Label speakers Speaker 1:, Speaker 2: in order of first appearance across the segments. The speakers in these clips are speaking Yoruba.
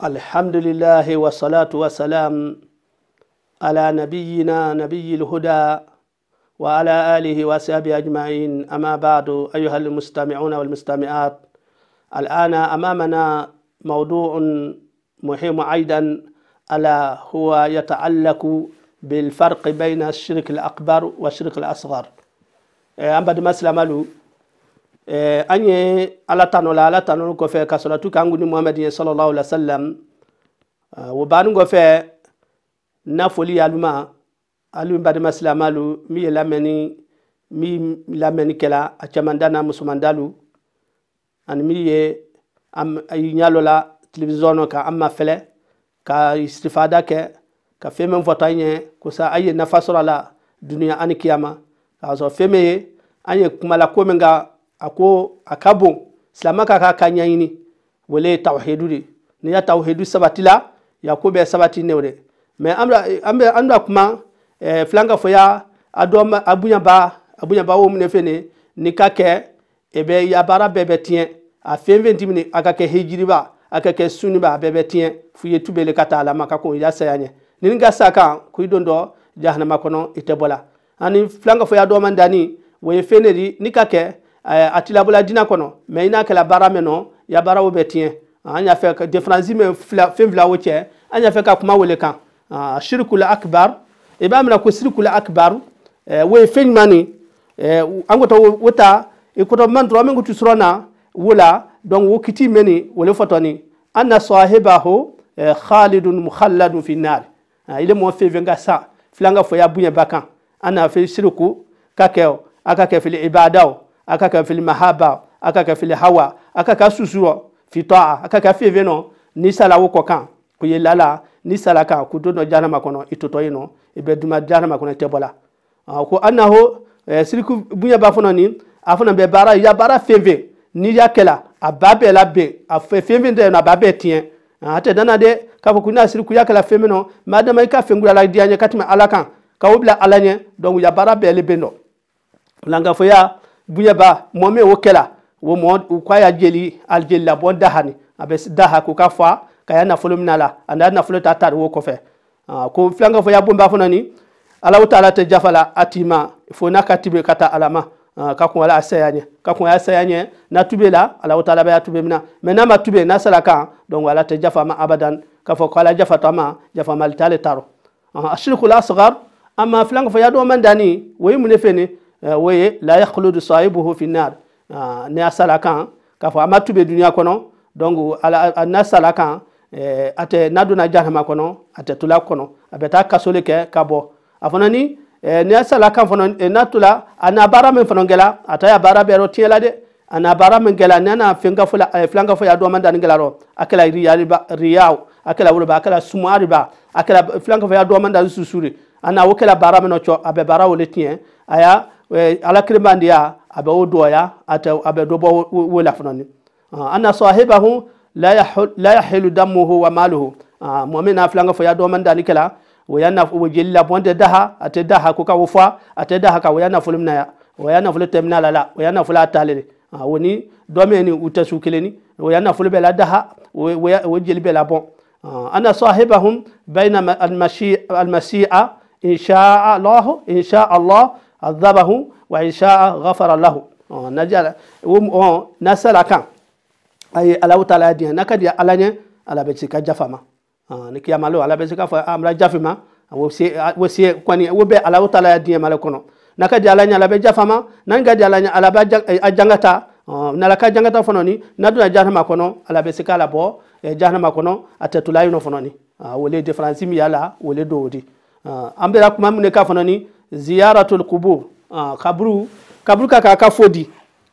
Speaker 1: الحمد لله والصلاة والسلام على نبينا نبي الهدى وعلى آله وصحبه أجمعين أما بعد أيها المستمعون والمستمعات الآن أمامنا موضوع مهم أيضا ألا هو يتعلق بالفرق بين الشرك الأكبر والشرك الأصغر أما مثل له Eh, an ye ala tano la ala tano kɔfɛ ka salatu k'an kun ni muhamadu ye sallallahu alaihi wa sallam uh, ah, o bannen kɔfɛ na foli yaluma alu badama silamalu min ye lamɛnni min lamɛnni kɛla a cɛman da n'a musoman da lu ani min ye ayi ɲa lɔ la television ka an ma fɛlɛ ka istifada kɛ ka fɛn min fɔta an ye ko an ye nafa sɔrɔ a la duniya ani kiyama k'a sɔrɔ fɛn min ye an ye kumala ko min kan ako a silama ka ka ka ɲaɲini wale ye tawhidu de ni ya tawhidu sabatila ya ko bɛɛ sabati new de mais an bɛ an da kuma eh, filan ka fɔ ya a dɔ a bonyaba a bonyaba wo minɛ fɛnɛ ni ka kɛ e bɛ ya baara bɛɛ bɛ tiɲɛ a fɛn fɛn ti minɛ a ka kɛ hijiriba a ka kɛ suniba a bɛɛ bɛ tiɲɛ f'u ye tubele ka taa lama ka ko ya saya ɲɛ ni ka sa kan ko don dɔ jahanama kɔnɔ i tɛ bɔ la ani filan ka fɔ ya dɔ man dani o ye fɛn de di ni ka kɛ Eh, a t'i labola diinɛ kɔnɔ mɛ i n'a kɛla baara min nɔ i ya baaraw bɛ tiɲɛ ah, an y'a fɛ ka différence min fila fɛn fila o cɛ an y'a fɛ ka kuma o le kan ah, sirikul akbar i e b'a minɛ ko sirikul akbar o eh, ye fɛn ɲuman de eh, ye an ko to o ta i e ko man dɔrɔn min ko sɔrɔ na o la donc o kiti mɛ nin o le fɔtɔ nin an na sɔn a he b'a ho khalidun mukhalladun fi naar ah, ile mɔ fɛn fɛn ka sa filan ka fɔ ya bonya ba kan an na fɛ siriku ka kɛ o a ka kɛ fili ibadaw aka fili mahaba aka fili hawa aka ka susuɔ fitɔa aka ka ni salawo kɔ kan ko ye lala ni sala kan ko don dɔ jahanama kɔnɔ i tɔtɔ yen nɔ duma jahanama kɔnɔ tɛ bɔ la ko anaho ɛɛ siriku bonya b'a fɔ nin a fana bɛ baara ya baara fɛn n'i y'a kɛ la a ba bɛɛ la bɛn a fɛn fɛn tɛ yen nɔ a ba bɛɛ tiɲɛ a ah, tɛ danna dɛ k'a fɔ ko n'a siriku y'a kɛ la fɛn min nɔ maa dama i ka fɛn kura la diya n ye ka tɛmɛ ala kan k'aw bila ala ɲɛ donc ya baara bɛɛ le bɛ nɔ lankafoya buyaba mɔmɛ wo kɛla wo mɔ ko a ya jeli alijeli la daha ni a bɛ daha ko ka fa ka ya nafolo mina la a na nafolo ta tari wo kɔfɛ ko filankɛ fɔ ya bon ba fana ni alaw ta ala tɛ jafa la a t'i ma fo n'a ka tibe ka taa ala ma ka kɔn ala sɛya ɲɛ ka kɔn ala sɛya ɲɛ n'a tube la alaw ta ala bɛ ya tube mina mɛ n'a ma tube n'a sara kan donc ala tɛ jafa ma abadan k'a fɔ ko ala jafa ta ma jafa mali t'ale ta rɔ a sirikula sɔgɔr a ma filankɛ fɔ ya dɔn man dani o ye mun de fɛ ni Eh, wo ye la yakhludu sahibuhu fi nar ah, ne a sala kan k'a fɔ a ma tube duniɲa kɔnɔ donc ala eh, na eh, sala kan a n'a donna jahanama kɔnɔ a tɛ tula kɔnɔ a bɛ taa kasoli kɛ ka bɔ a fana ni ni a kan fana n'a tula a n'a baara min fana kɛla a ta y'a baara bɛɛ dɔ tiɲɛ la dɛ a n'a baara min kɛla n'a n'a fɛn ka fɔ la filan ka fɔ ya dɔn man da ni kɛla dɔ a kɛla riya de ba riya a kɛla woloba a kɛla sumaya de ba a kɛla filan ka fɔ ya dɔn man da ni susu de a n'a o kɛla baara min na cɔ a bɛ baara wele tiɲɛ a y'a Eh, alakiri man diya abe wo dɔya ate abe dɔ bɔ wo la fana ni ana ah, sahibahu la yahilu damuhu wa maluhu ah, mɔmi na filan ka fɔ ya dɔ man dani kɛla o ya na o jeli la bɔn tɛ daha a tɛ daha ko ka wo fa a tɛ daha ka o ya nafolo mina ya o ya nafolo tɛmina la la o ya nafolo a de o ni dɔ ni u tɛ su kelen ni o ya nafolo bɛɛ la daha o jeli bɛɛ la bɔn ana ah, sahibahum bayna almasi'a insha Allah insha Allah adhabahu wa inshaa ghafara lahu najala na sala kan aye alaw taala ya diɲɛ n'a ka di ala ɲɛ ala bɛ se ka jafa ma ni kiyama lo ala bɛ se ka fɔ amala jafi ma wo se kɔni wo bɛ alaw taala ya diɲɛ ma le kɔnɔ n'a ka di ala ɲɛ ala bɛ jafa ma n'a ka di ala ɲɛ ala b'a jangata n'ala ka jangata fɔnɔni n'a donna jahanama kɔnɔ ala bɛ se k'a labɔ jahanama kɔnɔ a tɛ tula yen nɔ fɔnɔni wele diferansi min y'a la wele do o di an bɛra kuma min de ka fɔnɔni ziyaratul qubur ah, kaburu kaburu kaka ka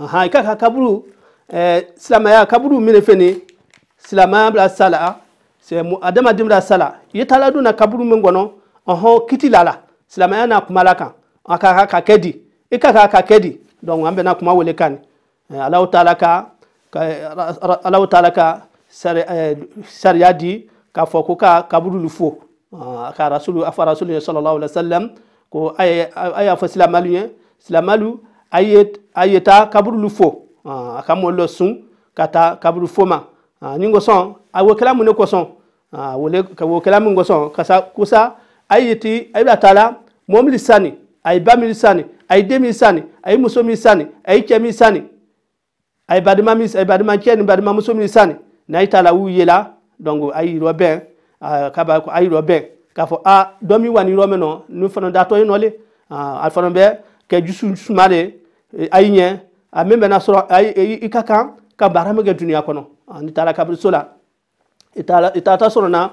Speaker 1: aha ika kaka kaburu eh, silamaya kaburu mine fene silamaya bla sala ah, se mu adama dimra sala yitala duna kaburu min gono oho kitilala silamaya na kumalaka ah, aka eh, ka ka kedi ika ka ka kedi don ambe na kuma wole kan eh, alahu taala ka alahu eh, taala ka sariya di k'a fɔ ka kaburu lu ah ka rasulu afa rasulu sallallahu alaihi wasallam ko aye aya fo silamalu ah, ye silamalu aye aye ta kaburulu fo a ka molu lo sun ka ta kaburu fo ma ah, ni ngosɔn a wokɛla mun ne kosɔn ah, wole ka wokɛla mun kosɔn kasa kusa ayi ti ayi bila taa la mɔɔ sani, sanni ba mili sani, a ye den mili sanni a muso mili sani, a ye cɛ mili sanni a ye badima mili a ye badima cɛ ni badima muso mili sani, n'a ye taa la u ye la donc a yi yɔrɔ bɛn a kaba a yɔrɔ bɛn k'a fɔ a dɔ min wa ni yɔrɔ min nɔ ni fana datɔ ye nɔle a fana bɛ kɛ jusu suma de e, ayi ɲɛ a min bɛ na sɔrɔ ayi e, i ka kan ka baara min kɛ duniya kɔnɔ n'i taara kabiriso la i e taata sɔrɔ na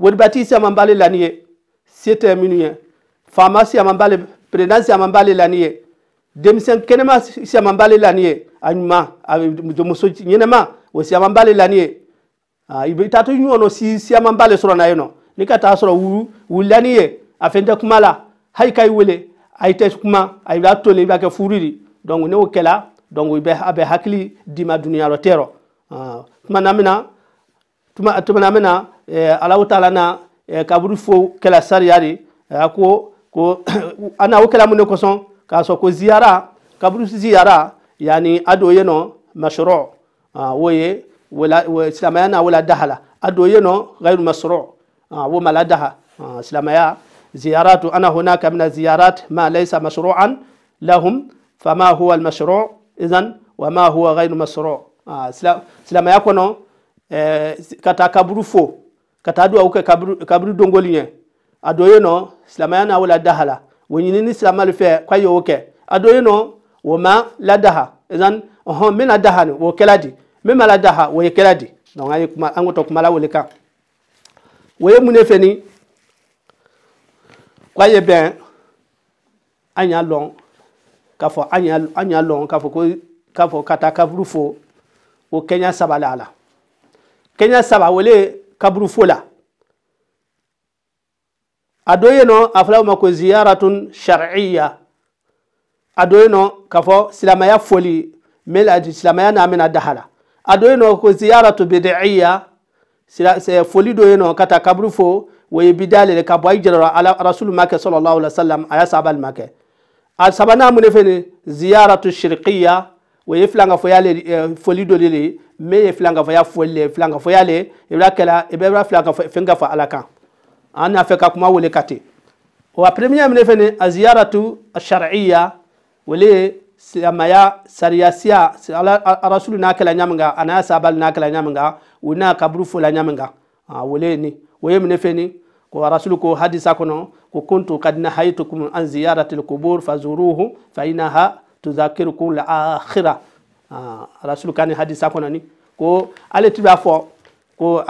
Speaker 1: wadibati siyaman b'ale la ni ye se tɛ minnu ye faama siyaman b'ale peredan siyaman b'ale la ni ye denmisɛn kɛnɛma siyaman b'ale la ni ye a ɲuman a muso ɲɛnɛma o siyaman b'ale la ni ye i taatɔ ɲɔgɔn si siyaman b'ale sɔrɔ n'a ye nɔ ni ka taa sɔrɔ wulu wulilani ye a fɛn tɛ kuma la hali ka i wele a yi tɛ kuma a yi b'a to ne i b'a kɛ furu de donc n'o kɛla donc i bɛ a bɛ hakili d'i ma duniyarɔ tɛ rɔ tuma na mina tuma tuma na mina ɛɛ alahu taala na ɛɛ kaburu fo kɛla sariya de a ko ko a na o kɛla mun de kosɔn k'a sɔrɔ ko ziyara kaburu ziyara yanni a do yen nɔ masɔrɔ o ye silamɛya n'a wala dahala a do yen nɔ gayiru masɔrɔ. وملدها سلميا زيارات أنا هناك من الزيارات ما ليس مشروعا لهم فما هو المشروع إذن وما هو غير مشروع سلميا كونو kata kaburu fo kata du awuke kaburu, kaburu dongoli nye adoye no silamaya na wala dahala wonyini ni silama le fɛ kwa yo kɛ adoye no woma la daha ezan ɔhɔn mena daha ni wo kɛla di mema la daha wo ye kɛla di donc an ye kuma an kɔtɔ kuma la wele kan wòye mu n'efe ni w'ayɛ bɛn anya lɔn k'a fɔ anya lɔn k'a fɔ ko k'a fɔ ka taa kaburu fo o kɛɲɛ saba la a la kɛɲɛ saba wele kaburu fo la a dɔ yen nɔ a fɔra o ma ko ziyaratun sariya a dɔ yen nɔ k'a fɔ silamɛya foli melaji silamɛya n'a mɛna daha la a dɔ yen nɔ ko ziyaratu bidɛɛya folido yen nɔ ka taa kaburu fo wo ye bid'a le ka bɔ a jɛra ala rasulu ma kɛ sallallahu alaihi wa sallam a y'a sabali ma kɛ a sabanan mun de fɛ nin ziyaratu shirqiya eh, o ye filankafoya le foli dɔ de le min ye filankafoya foli le filankafoya le i bɛ kɛla i bɛ filankafo fɛn ka fɔ ala kan an n'a fɛ ka kuma wele ka ten wa premier mun de fɛ nin a ziyaratu shariya o le ye silamaya sariyasiya arasulu n'a kɛla ɲamin kan a n'a sabali n'a kɛla ɲamin kan u n'a kaburu fola ɲamin kan wole ni o ye mine feni ko arasulu ko hadisa kɔnɔ ko kuntu kad nahaytukum an ziyaratil lkubur fazuruhu fa innaha tuzakirukum lakhira arasulu kani hadisa kɔnɔ ni ko ale ti b'a fɔ ko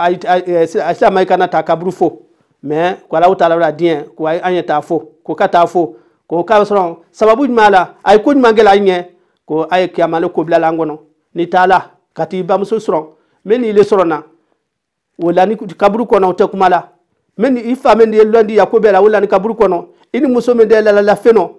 Speaker 1: e, silamay kana ta kaburu fo mais ko alaw taala la diɲɛ ko an ye taa fo ko ka taa fo ko ka sɔrɔ sababu jumɛn la a ye ko ɲuman kɛ la a ɲɛ ko a ye kiyamale ko bila la an kɔnɔ n'i taala ka t'i bamuso sɔrɔ min n'i le sɔrɔ na o la ni kaburu kɔnɔ o tɛ kuma la min ni i fa min de lɔndi ya bɛɛ la o la ni kaburu kɔnɔ i ni muso min de ye lalala fɛn nɔ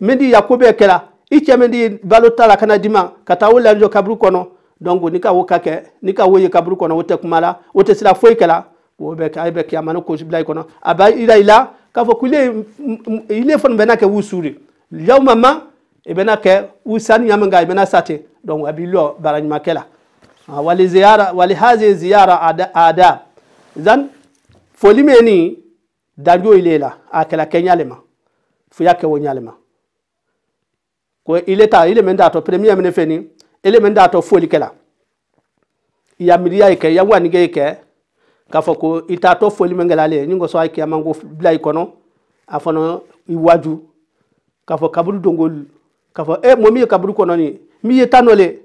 Speaker 1: min di ya bɛɛ kɛra i cɛ min di balo t'a la kana d'i ma ka taa o la jɔ kaburu kɔnɔ donc ni ka wo ka kɛ ni ka wo ye kaburu kɔnɔ o tɛ kuma la o tɛ sira foyi kɛla o bɛ kɛ a bɛ kiyamale ko bila i kɔnɔ a b'a yira i la. k'a fɔ k'ile fɔni bɛ na kɛ u suuri yawma ma i bɛna kɛ u saniya kan i bɛna sa ten donc a b'i lɔ baara ɲumankɛ la ah, wali ziyara wali hazi ziyara ada zan foli min ni danjo ile la a kɛla kɛɲa le ma fo ya kɛ o ɲa le ma ko ile ta ile min t'a tɔ premier min fɛ ni ile min t'a tɔ foli kɛ la i ye kɛ i ya ye kɛ k'a fɔ ko i taatɔ foli min kɛla ale ni kosɔn a kiyama ko bila i kɔnɔ a fana i waju k'a fɔ kaburu don ko k'a fɔ e mɔ min ye kaburu kɔnɔ nin min ye tan dɔ le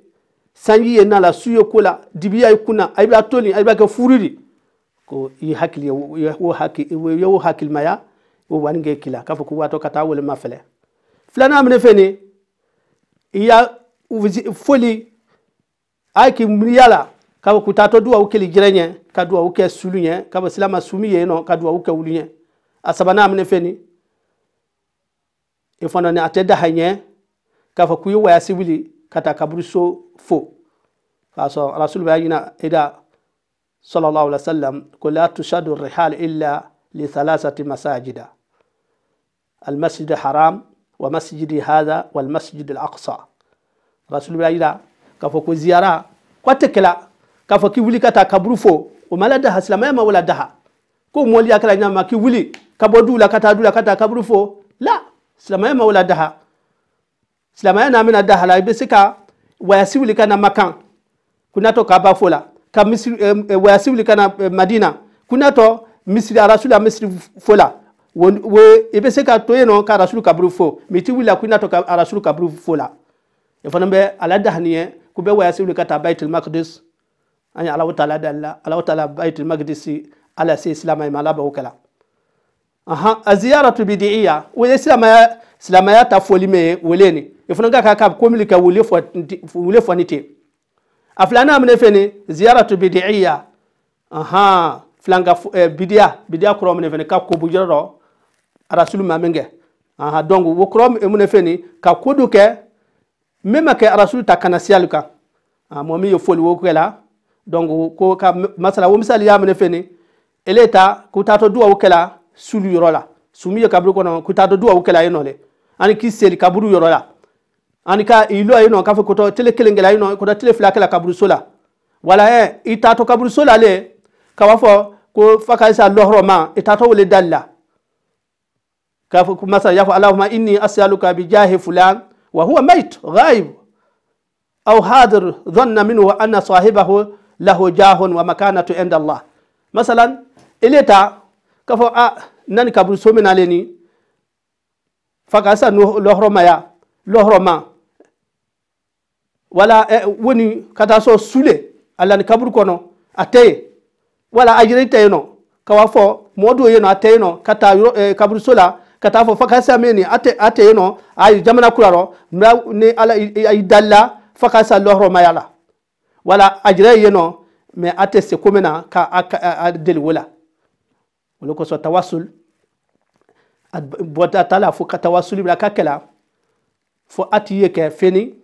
Speaker 1: sanji ye na la su ye ko la dibi y'a kunna a b'a to nin a b'a kɛ furu de ko i ye hakili ye o hakili i y'o hakilimaya o wani kɛ k'i la k'a fɔ ko waatɔ ka taa woloma fɛlɛ filanan min fɛn nin i y'a foli a ye k'i miiriya la kabo kutato k'u uke ligrenye kadua uke sulunye kabo silama sumiye no kadua uke ulunye asabana amne feni a sabanan minɛ fɛn ni e fana ni a tɛ daha ɲɛ k'a fɔ k'u fo k'a sɔrɔ rasulu b'a ɲina sallallahu alaihi wasallam kula tushadu rihal illa li thalathati masajida المسجد الحرام ومسجد هذا والمسجد الأقصى رسول الله كفوك زيارة قتكلا k'a fɔ k'i wuli ka taa kaburu fo o ma ladaha silamɛya ma o ladaha ko mɔli y'a kɛra ɲama k'i wuli ka bɔ duw la ka taa du la ka taa kaburu fo la silamɛya ma o daha silamɛya n'a bɛna daha la i bɛ se ka wayasi wuli ka na makan kuna tɔ kaba fo la ka misiri eh, wayasi wuli ka na madina kuna tɔ misiri arasula misiri fo la wo wo i bɛ se ka to yen nɔ ka arasulu kaburu fo mɛ i ti wuli la kuna ka arasulu kaburu fo la o e fana bɛ ala daha nin ye k'u bɛ wayasi wuli ka taa bayitul makdis an ye alaw tala dalla alaw tala baitul magdisi ala se silama ma ala b'o kɛla ahan a ziyaratu bidi'iya o ye silamaya ta foli min ye wele ni i e ka kan ka ka wele fɔ wele fɔ ni ten a filanan min filɛ nin bidiya bidiya kɔrɔ min filɛ ka kobu yɔrɔ dɔ ma min kɛ donc ka ta kana ah, foli donc ko ka masala wo misali y'a minɛ fene ele ta k'u taatɔ duwawu kɛla sulu yɔrɔ la sumu ye kaburu kɔnɔ k'u taatɔ duwawu kɛla yen nɔ le ani k'i seli kaburu yɔrɔ la ani ka ilo yen nɔ k'a fɔ kɔtɔ tele kelen kɛla yen nɔ kɔtɔ tele fila kɛla kaburuso la wala ɛ i taatɔ kaburuso la le k'a fɔ ko fakalisa lɔhɔrɔ ma i taatɔ wele dali k'a fɔ ko masala y'a fɔ alahuma inni asyaluka bi jahi fulan wa huwa mait ghaib aw hadir dhanna minhu anna sahibahu lahu jahun wa makanatu inda Allah masalan ile ta ka fɔ a ah, nani kaburu so min nalen ni fa ka sa lɔhɔrɔma ya lɔhɔrɔma wala ɛ eh, woni ka taa sɔ sule a la ni kaburu kɔnɔ a tɛ yen wala a yɛrɛ tɛ ka wa fɔ mɔɔ dɔw yen nɔ a tɛ yen nɔ ka taa fa ka sa min ni a tɛ a jamana kura ni ala ayi fa ka sa lɔhɔrɔma ya la wala a jira yen nɔ mɛ a tɛ se ko min na ka a deli o la o de kosɔn tawasul a bɔta t'a la fo ka tawasuli bila ka kɛla fo a t'i ye kɛ feni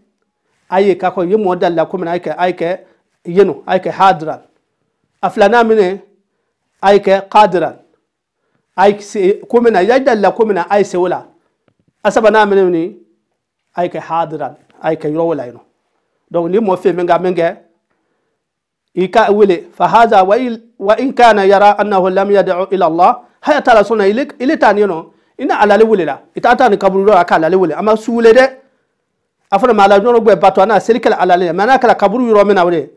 Speaker 1: a ye k'a kɔ ye mɔɔ dali la ko min na a ye kɛ a ye kɛ yenu a ye kɛ hadran a filanan minɛ a ye kɛ kadran a ye se ko min na ya dali la ko min na a ye se o a sabanan minɛ ni a ye kɛ hadran a ye kɛ yɔrɔ o la donc ni mɔɔ fɛn min ka min kɛ ika wele fahaza wa in kana yara annahu lam yad'u ila allah haya tala sona ile ile tani no ina alale wele la ita tani kaburu do aka alale wele ama suwele de afana mala jono gbe bato ana serikala alale mana kala kaburu yoro mena wele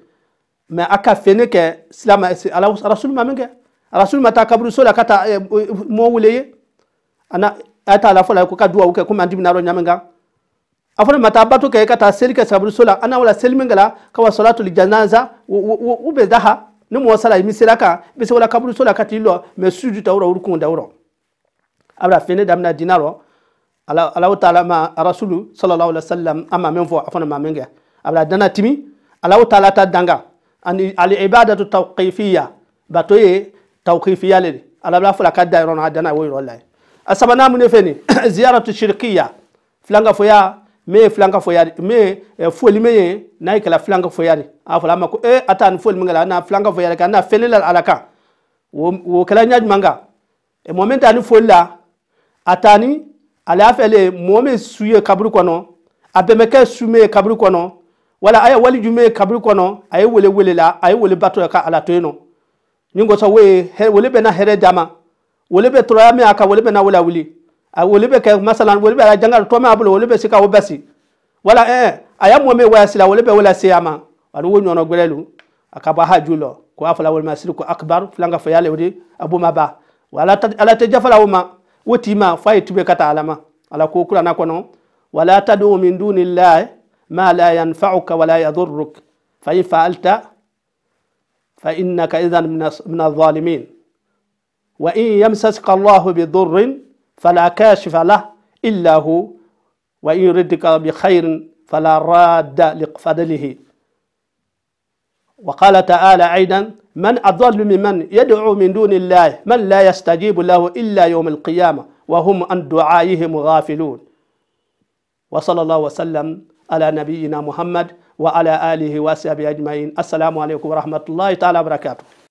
Speaker 1: ma aka fene ke silama ala rasul ma menge rasul ma ta kaburu sola kata eh, mo wele ye ana ata ala fola ko ka duwa ko mandibna ro nyamenga afuna matabatu ke ka tasiri ka sabru sula ana wala silmin gala ka wa salatu lijanza u be daha ni mo sala mi sira ka be se wala kabru sula ka tilo me suju tawra urkun dawro abra fene damna dinaro ala ala taala ma rasulu sallallahu alaihi wasallam amma men fo afuna ma menga abra dana timi ala taala ta danga ani al ibadatu tawqifiyya batoye tawqifiyya le ala bla fula ka dayro na dana wo ro lai asabana mun fene ziyaratu shirkiyya flanga fo ya me ye filan ka foyari me ye eh, foli me ye n'a ye kɛla filan ka foyari a fɔla a ma ko ee eh, a taa ni foli min kɛla a na filan ka foyari kan a na fɛn la ala kan wo wo kɛla ɲa jumɛn kan eh, mɔgɔ taa ni foli la a taa ni ale y'a fɛ le mɔgɔ min su ye kaburu kɔnɔ a bɛnbɛkɛ su min ye kaburu kɔnɔ wala a ye waliju min ye kaburu kɔnɔ a ye wele wele la a ye wele ba tɔ ka ala to yen nɔ ni kosɔn wo ye wele bɛ na hɛrɛ d'a ma wele bɛ tɔrɔya min a kan wele bɛ na wele wuli. wolibe kɛ masalan wolibe ala janga tɔmɛ a bolo wolibe sika o basi wala ɛɛ a ya mɔmɛ waya sila wolibe wala se a ma ani wo ɲɔnɔ gbɛlɛ lu a ka bɔ haju lɔ ko a fɔla walima siri ko akbar filan ka fɔ yale o de a b'o ma ba wa ala tɛ jafala o ma o t'i ma f'a ye tube ka taa ala ma ala ko kurana kɔnɔ wala tadu min duni lahi ma la yanfa'uka wala yadurruk fa in fa'alta fa innaka idhan min adh-dhalimin wa in yamsaska Allahu bi dhurrin فلا كاشف له إلا هو وإن يردك بخير فلا راد لفضله وقال تعالى أيضا من أضل ممن يدعو من دون الله من لا يستجيب له إلا يوم القيامة وهم عن دعائهم غافلون وصلى الله وسلم على نبينا محمد وعلى آله وصحبه أجمعين السلام عليكم ورحمة الله تعالى وبركاته